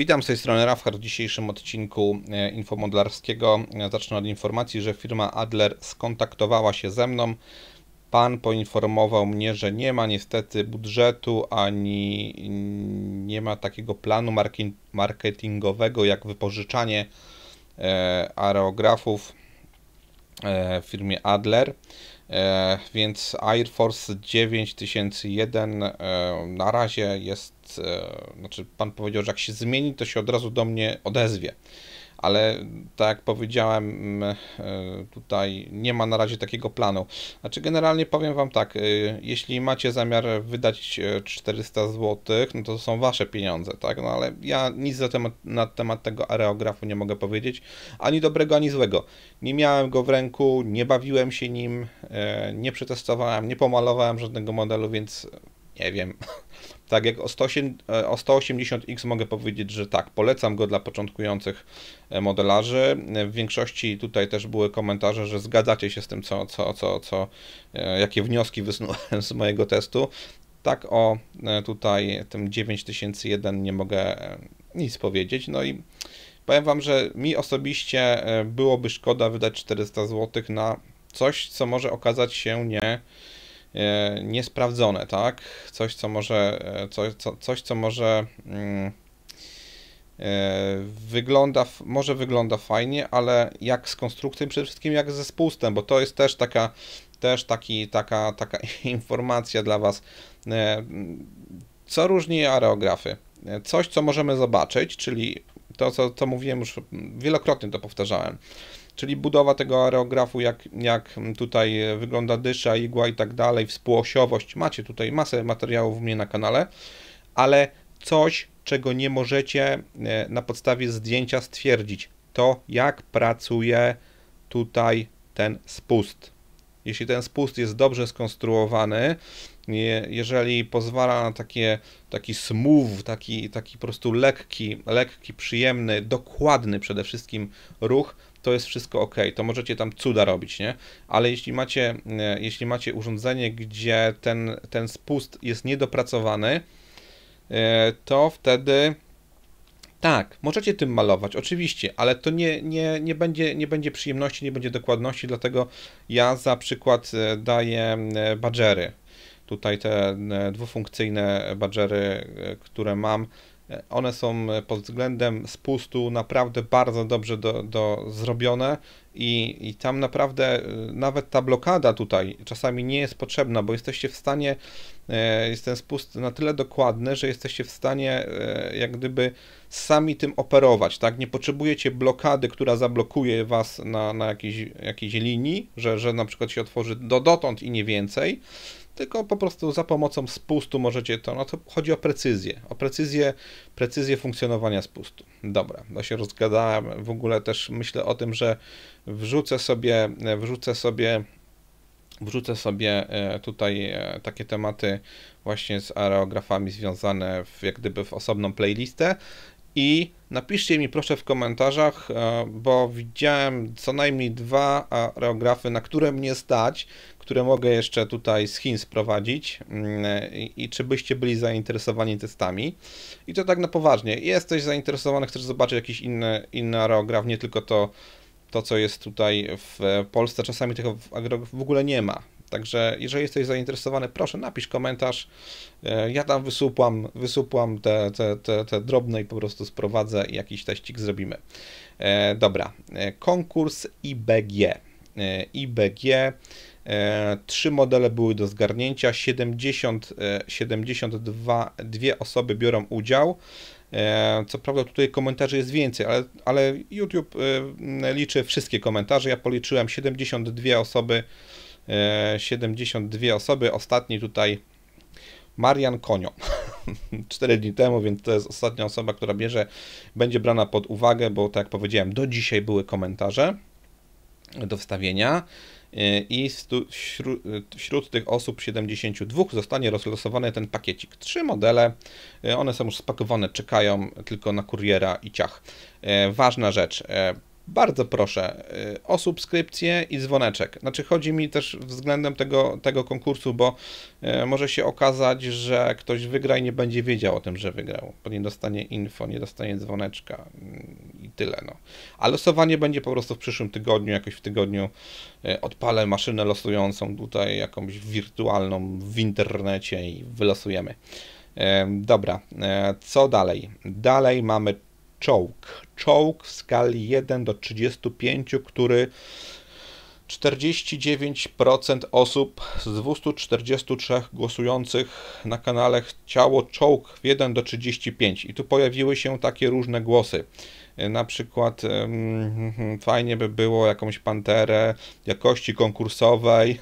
Witam z tej strony Rafhard w dzisiejszym odcinku e, infomodlarskiego. E, zacznę od informacji, że firma Adler skontaktowała się ze mną. Pan poinformował mnie, że nie ma niestety budżetu ani nie ma takiego planu marketingowego jak wypożyczanie e, aerografów w firmie Adler. E, więc Air Force 9001 e, na razie jest, e, znaczy pan powiedział, że jak się zmieni, to się od razu do mnie odezwie ale tak jak powiedziałem, mm, e, tutaj nie ma na razie takiego planu. Znaczy, generalnie powiem Wam tak, e, jeśli macie zamiar wydać 400 e, zł, no to są Wasze pieniądze, tak? No ale ja nic na temat, na temat tego areografu nie mogę powiedzieć, ani dobrego, ani złego. Nie miałem go w ręku, nie bawiłem się nim, nie przetestowałem, nie pomalowałem żadnego modelu, więc nie wiem. Tak jak o, 180X e, mogę powiedzieć, że tak, polecam go dla początkujących e, modelarzy. E, w większości tutaj też były komentarze, że zgadzacie się z tym, co, co, co, co jakie wnioski wysnułem z mojego testu. Tak o tutaj tym 9001 nie mogę nic powiedzieć. No i powiem Wam, że mi osobiście byłoby szkoda wydać 400 zł na coś, co może okazać się nie E, niesprawdzone, tak? Coś, co może, e, coś, co, coś, co może mm, e, wygląda, może wygląda fajnie, ale jak z konstrukcją przede wszystkim jak ze spustem, bo to jest też taka, też taki, taka, taka informacja dla Was. Co różni areografy? Coś, co możemy zobaczyć, czyli to, co, co mówiłem już wielokrotnie to powtarzałem. Czyli budowa tego aerografu, jak, jak tutaj wygląda dysza, igła i tak dalej, współosiowość. Macie tutaj masę materiałów u mnie na kanale, ale coś, czego nie możecie e, na podstawie zdjęcia stwierdzić, to jak pracuje tutaj ten spust. Jeśli ten spust jest dobrze skonstruowany, jeżeli pozwala na takie, taki smooth, taki, taki po prostu lekki, lekki, przyjemny, dokładny przede wszystkim ruch, to jest wszystko ok, to możecie tam cuda robić, nie? Ale jeśli macie, e, jeśli macie urządzenie, gdzie ten, ten spust jest niedopracowany, e, to wtedy tak, możecie tym malować, oczywiście, ale to nie, nie, nie, będzie, nie będzie przyjemności, nie będzie dokładności, dlatego ja za przykład e, daję badżery. Tutaj te dwufunkcyjne badżery, które mam, one są e, pod względem spustu naprawdę bardzo dobrze do, do zrobione i, i tam naprawdę e, nawet ta blokada tutaj czasami nie jest potrzebna, bo jesteście w stanie, e, jest ten spust na tyle dokładny, że jesteście w stanie jak gdyby sami tym operować, tak? Nie potrzebujecie blokady, która zablokuje Was na, na jakiejś, jakiejś linii, że, że na przykład się otworzy do dotąd i nie więcej, tylko po prostu za pomocą spustu możecie to, no to chodzi o precyzję, o precyzję, precyzję funkcjonowania spustu. Dobra, no się rozgadałem, w ogóle też myślę o tym, że wrzucę sobie, wrzucę sobie wrzucę sobie e, tutaj e, takie tematy właśnie z aerografami związane w, jak gdyby w osobną playlistę i Napiszcie mi proszę w komentarzach, e, bo widziałem co najmniej dwa aerografy, na które mnie stać, które mogę jeszcze tutaj z Chin sprowadzić mm, i, czy byście byli zainteresowani testami. I to tak na poważnie. Jesteś zainteresowany, chcesz zobaczyć jakiś inny, inny aerograf, nie tylko to, to, co jest tutaj w Polsce. Czasami tych aerografów w ogóle nie ma. Także jeżeli jesteś zainteresowany, proszę napisz komentarz. E, ja tam wysupłam, wysupłam te, te, te, te drobne i po prostu sprowadzę i jakiś teścik zrobimy. E, dobra, e, konkurs IBG. IBG. Trzy modele były do zgarnięcia, 70, 72 dwie osoby biorą udział. Co prawda tutaj komentarzy jest więcej, ale, ale YouTube liczy wszystkie komentarze. Ja policzyłem 72 osoby 72 e, osoby. Ostatni tutaj Marian Konio. 4 dni temu, więc to jest ostatnia osoba, która bierze, będzie brana pod uwagę, bo tak jak powiedziałem, do dzisiaj były komentarze do wstawienia e, i stu, wśród, e, wśród, tych osób 72 zostanie rozlosowany ten pakiecik. Trzy modele, one są już spakowane, czekają tylko na kuriera i ciach. Ważna rzecz, bardzo proszę y, o subskrypcję i dzwoneczek. Znaczy, chodzi mi też względem tego, tego konkursu, bo y, może się okazać, że ktoś wygra i nie będzie wiedział o tym, że wygrał, bo nie dostanie info, nie dostanie dzwoneczka mm, i tyle. No. A losowanie będzie po prostu w przyszłym tygodniu, jakoś w tygodniu y, odpalę maszynę losującą tutaj, jakąś wirtualną w internecie i wylosujemy. Dobra, e, co dalej? Dalej mamy czołg. Czołg w skali 1 do 35, który 49% osób z 243 głosujących na kanale chciało czołg 1 do 35 i tu pojawiły się takie różne głosy. Na przykład hmm, fajnie by było jakąś panterę jakości konkursowej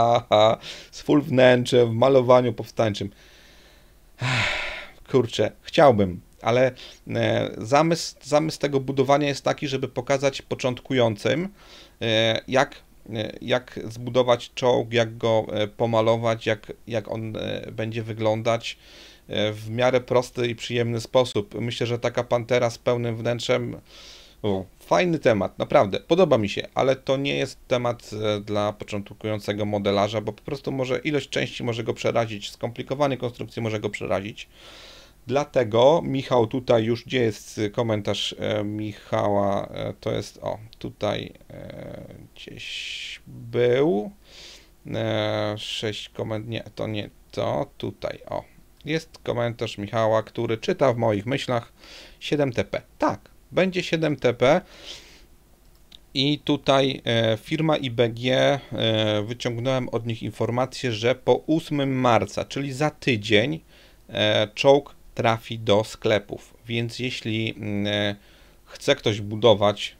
z full wnętrzem w malowaniu powstańczym. Kurczę, chciałbym, ale e, zamysł, zamysł tego budowania jest taki, żeby pokazać początkującym, e, jak, e, jak zbudować czołg, jak go pomalować, jak, jak on będzie wyglądać w miarę prosty i przyjemny sposób. Myślę, że taka pantera z pełnym wnętrzem. O, fajny temat, naprawdę, podoba mi się, ale to nie jest temat dla początkującego modelarza, bo po prostu może ilość części może go przerazić, skomplikowanie konstrukcji może go przerazić Dlatego Michał tutaj już, gdzie jest komentarz e, Michała, e, to jest, o, tutaj e, gdzieś był, sześć komentarzy, nie, to nie to, tutaj, o, jest komentarz Michała, który czyta w moich myślach 7TP. Tak, będzie 7TP. I tutaj firma IBG wyciągnąłem od nich informację, że po 8 marca, czyli za tydzień, czołg trafi do sklepów. Więc jeśli mm, e, chce ktoś budować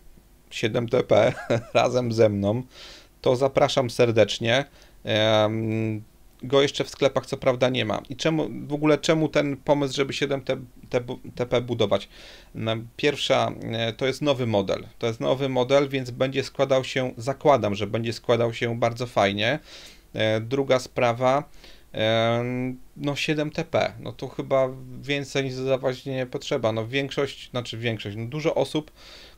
7TP razem ze mną, to zapraszam serdecznie. E, mm, go jeszcze w sklepach co prawda nie ma. I czemu w ogóle czemu ten pomysł, żeby 7TP budować? Mm, pierwsza e, to jest nowy model. To jest nowy model, więc będzie składał się, zakładam, że będzie składał się bardzo fajnie. Druga sprawa, no 7TP, no to chyba więcej niż dodawać nie potrzeba. No większość, znaczy większość, no dużo osób,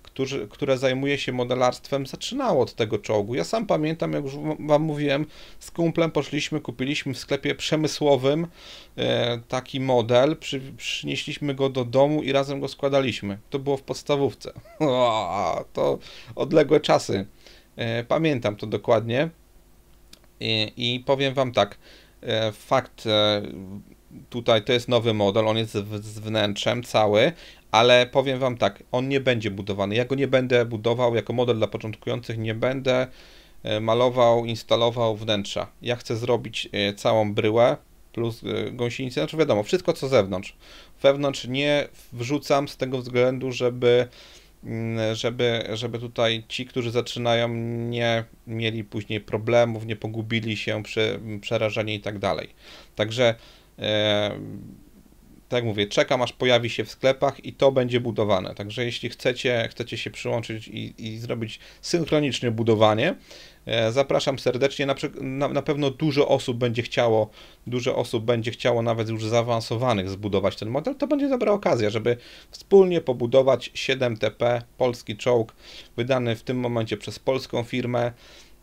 którzy, które zajmuje się modelarstwem, zaczynało od tego czołgu. Ja sam pamiętam, jak już Wam mówiłem, z kumplem poszliśmy, kupiliśmy w sklepie przemysłowym e, taki model, przy, przynieśliśmy go do domu i razem go składaliśmy. To było w podstawówce. O, to odległe czasy. E, pamiętam to dokładnie. I, e, i powiem Wam tak, E, fakt, e, tutaj to jest nowy model, on jest z wnętrzem cały, ale powiem Wam tak, on nie będzie budowany. Ja go nie będę budował jako model dla początkujących, nie będę e, malował, instalował wnętrza. Ja chcę zrobić całą bryłę plus gąsienicę, znaczy wiadomo, wszystko co zewnątrz. Wewnątrz nie wrzucam z tego względu, żeby Mm, żeby, żeby tutaj ci, którzy zaczynają, nie mieli później problemów, nie pogubili się przy przerażeniu i tak dalej. Także e, tak jak mówię, czekam aż pojawi się w sklepach i to będzie budowane. Także jeśli chcecie, chcecie się przyłączyć i, i zrobić synchronicznie budowanie, e, Zapraszam serdecznie. Na, na, pewno dużo osób będzie chciało, dużo osób będzie chciało nawet już zaawansowanych zbudować ten model. To będzie dobra okazja, żeby wspólnie pobudować 7TP, polski czołg, wydany w tym momencie przez polską firmę.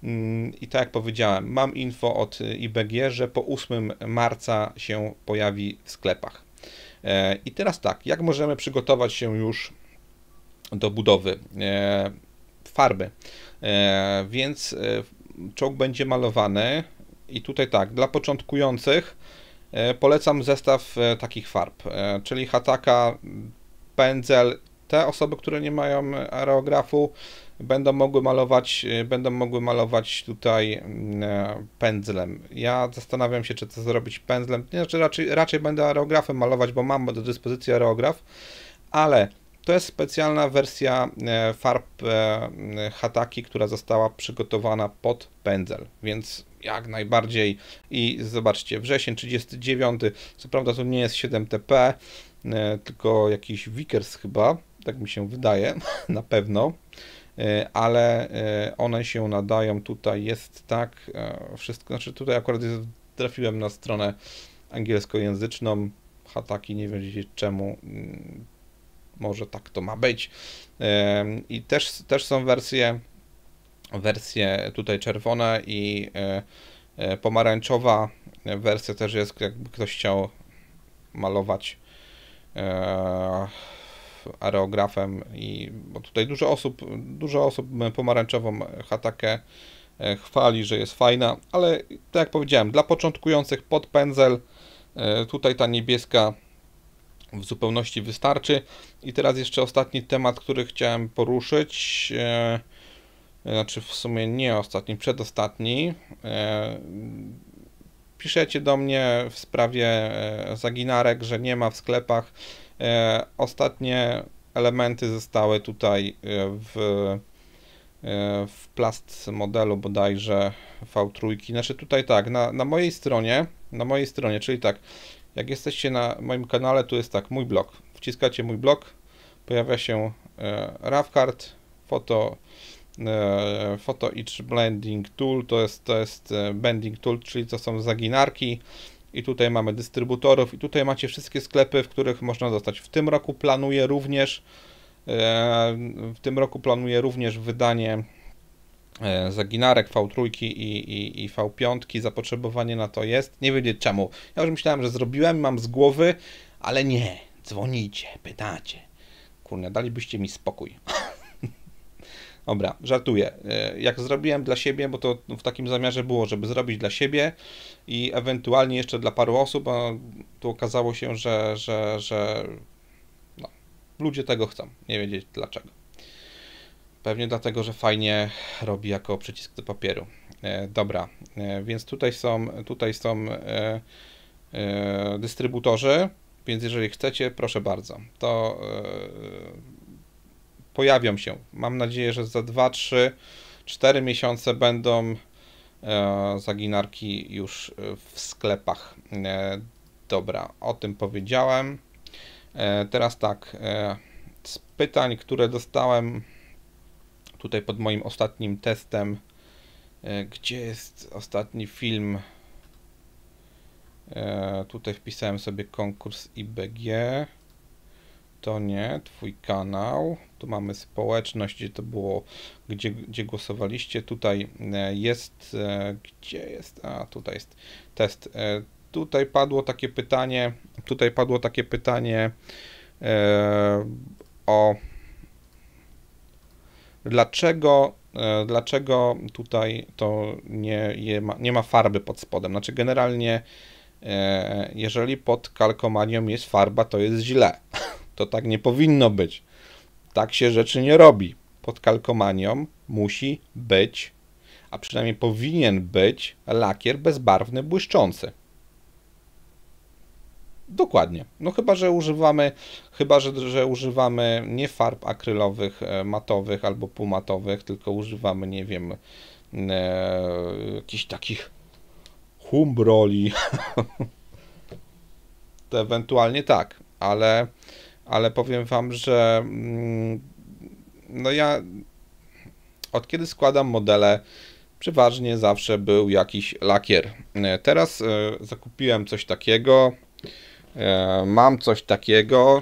Mm, I tak jak powiedziałem, mam info od e, IBG, że po 8 marca się pojawi w sklepach. E, I teraz tak, jak możemy przygotować się już do budowy e, farby? E, więc czołg będzie malowany i tutaj tak, dla początkujących polecam zestaw takich farb, czyli Hataka, pędzel te osoby, które nie mają e, aerografu, będą mogły malować, e, będą mogły malować tutaj mm, e, pędzlem. Ja zastanawiam się, czy to zrobić pędzlem. Znaczy raczej, raczej będę aerografem malować, bo mam do dyspozycji aerograf, ale to jest specjalna wersja farb mm, Hataki, która została przygotowana pod pędzel, więc jak najbardziej i zobaczcie, wrzesień 39, co prawda to nie jest 7TP, tylko jakiś Vickers chyba, tak mi się wydaje, na pewno, e, ale e, one się nadają. Tutaj jest tak, e, wszystko, znaczy tutaj akurat jest, trafiłem na stronę angielskojęzyczną, Hataki, nie wiem czemu, mm, może tak to ma być. I też, też są wersje, wersje tutaj czerwone i pomarańczowa wersja też jest, jakby ktoś chciał malować aerografem i bo tutaj dużo osób, dużo osób pomarańczową hatakę e, chwali, że jest fajna, ale tak jak powiedziałem, dla początkujących pod pędzel e, tutaj ta niebieska w zupełności wystarczy. I teraz jeszcze ostatni temat, który chciałem poruszyć. E, znaczy w sumie nie ostatni, przedostatni. Piszecie do mnie w sprawie zaginarek, że nie ma w sklepach E, ostatnie elementy zostały tutaj e, w, e, w plast modelu bodajże V3. Znaczy tutaj tak, na, na mojej stronie, na mojej stronie, czyli tak, jak jesteście na moim kanale, tu jest tak, mój blog. Wciskacie mój blog, pojawia się RAW card, foto, Photo Edge Blending Tool, to jest, to jest Bending Tool, czyli to są zaginarki i tutaj mamy dystrybutorów i tutaj macie wszystkie sklepy, w których można dostać. W tym roku planuję również e, w tym roku planuję również wydanie e, zaginarek V3 i, i, i V5, zapotrzebowanie na to jest. Nie wiedzieć czemu. Ja już myślałem, że zrobiłem, mam z głowy, ale nie. Dzwonicie, pytacie. Kurde, dalibyście mi spokój. Dobra, żartuję. E, jak zrobiłem dla siebie, bo to w takim zamiarze było, żeby zrobić dla siebie i ewentualnie jeszcze dla paru osób, a tu okazało się, że, że, że no, ludzie tego chcą. Nie wiedzieć dlaczego. Pewnie dlatego, że fajnie robi jako przycisk do papieru. E, dobra, e, więc tutaj są, tutaj są dystrybutorzy, więc jeżeli chcecie, proszę bardzo. To pojawią się. Mam nadzieję, że za 2, 3, 4 miesiące będą e, zaginarki już e, w sklepach. E, dobra, o tym powiedziałem. Teraz tak, z pytań, które dostałem tutaj pod moim ostatnim testem, gdzie jest ostatni film? Tutaj wpisałem sobie konkurs IBG. To nie, twój kanał. Tu mamy społeczność, gdzie to było, gdzie, gdzie głosowaliście. Tutaj e, jest, e, gdzie jest, a tutaj jest test. E, tutaj padło takie pytanie, tutaj padło takie pytanie o dlaczego, dlaczego tutaj to nie, ma, nie ma farby pod spodem. Znaczy generalnie jeżeli pod kalkomanią jest farba, to jest źle. To tak nie powinno być. Tak się rzeczy nie robi. Pod kalkomanią musi być, a przynajmniej powinien być, lakier bezbarwny, błyszczący. Dokładnie. No chyba, że używamy, chyba, że, że używamy nie farb akrylowych, e, matowych albo półmatowych, tylko używamy, nie wiem, e, jakichś takich humbroli. to ewentualnie tak, ale ale powiem wam, że mm, no ja od kiedy składam modele, przeważnie zawsze był jakiś lakier. E, teraz e, zakupiłem coś takiego, e, mam coś takiego,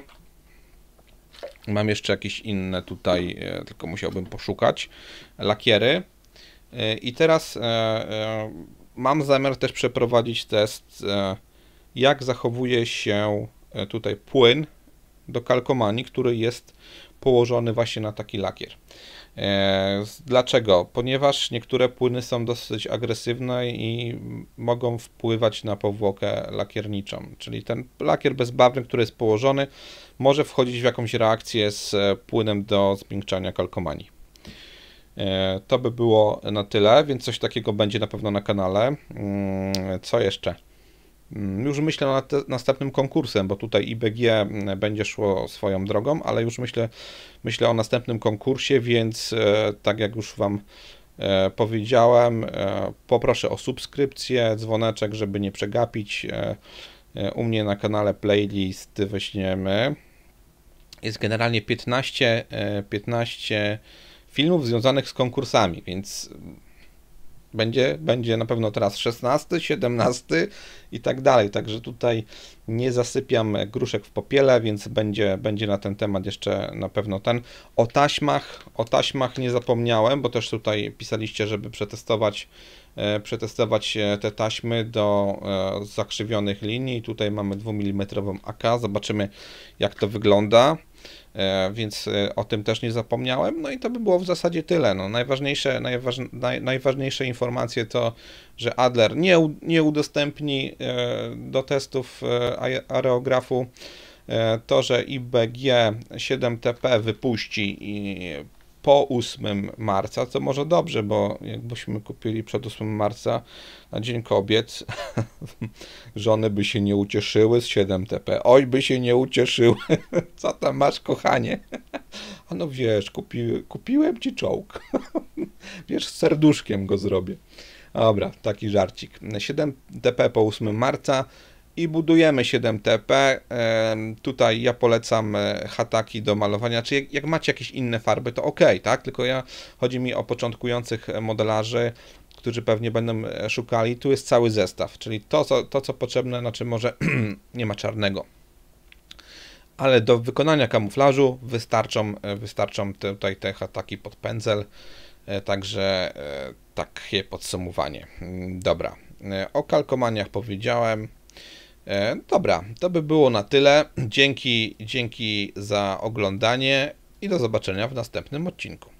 mam jeszcze jakieś inne tutaj, tylko musiałbym poszukać, lakiery. I teraz mam zamiar też przeprowadzić test, jak zachowuje się tutaj płyn do kalkomanii, który jest położony właśnie na taki lakier. E, dlaczego? Ponieważ niektóre płyny są dosyć agresywne i mogą wpływać na powłokę lakierniczą. Czyli ten lakier bezbarwny, który jest położony, może wchodzić w jakąś reakcję z e, płynem do zmiękczania kalkomanii. E, to by było na tyle, więc coś takiego będzie na pewno na kanale. Mm, co jeszcze? Mm, już myślę nad następnym konkursem, bo tutaj IBG mm, będzie szło swoją drogą, ale już myślę, myślę o następnym konkursie, więc e, tak jak już Wam e, powiedziałem, e, poproszę o subskrypcję, dzwoneczek, żeby nie przegapić. U mnie na kanale playlist weźmiemy. Jest generalnie 15, 15 filmów związanych z konkursami, więc będzie, będzie na pewno teraz 16, 17 i tak dalej. Także tutaj nie zasypiam gruszek w popiele, więc będzie, będzie na ten temat jeszcze na pewno ten. O taśmach, o taśmach nie zapomniałem, bo też tutaj pisaliście, żeby przetestować e, przetestować e, te taśmy do e, zakrzywionych linii. Tutaj mamy 2 mm AK. Zobaczymy, jak to wygląda. E, więc e, o tym też nie zapomniałem. No i to by było w zasadzie tyle. No, najważniejsze, najważ, naj, najważniejsze informacje to, że Adler nie, nie udostępni e, do testów areografu to, że IBG 7TP wypuści po 8 marca, co może dobrze, bo jakbyśmy kupili przed 8 marca na Dzień Kobiet, żony by się nie ucieszyły z 7TP. Oj, by się nie ucieszyły. co tam masz, kochanie? A no wiesz, kupi, kupiłem ci czołg. wiesz, z serduszkiem go zrobię. Dobra, taki żarcik. 7TP po 8 marca i budujemy 7TP. Tutaj ja polecam e, hataki do malowania, czy jak, jak, macie jakieś inne farby, to ok, tak? Tylko ja chodzi mi o początkujących e, modelarzy, którzy pewnie będą e, szukali. Tu jest cały zestaw, czyli to, co, to, co potrzebne, znaczy może nie ma czarnego. Ale do wykonania kamuflażu wystarczą, wystarczą tutaj te hataki pod pędzel. Także takie podsumowanie. Mm, dobra, o kalkomaniach powiedziałem. E, dobra, to by było na tyle. Dzięki, dzięki za oglądanie i do zobaczenia w następnym odcinku.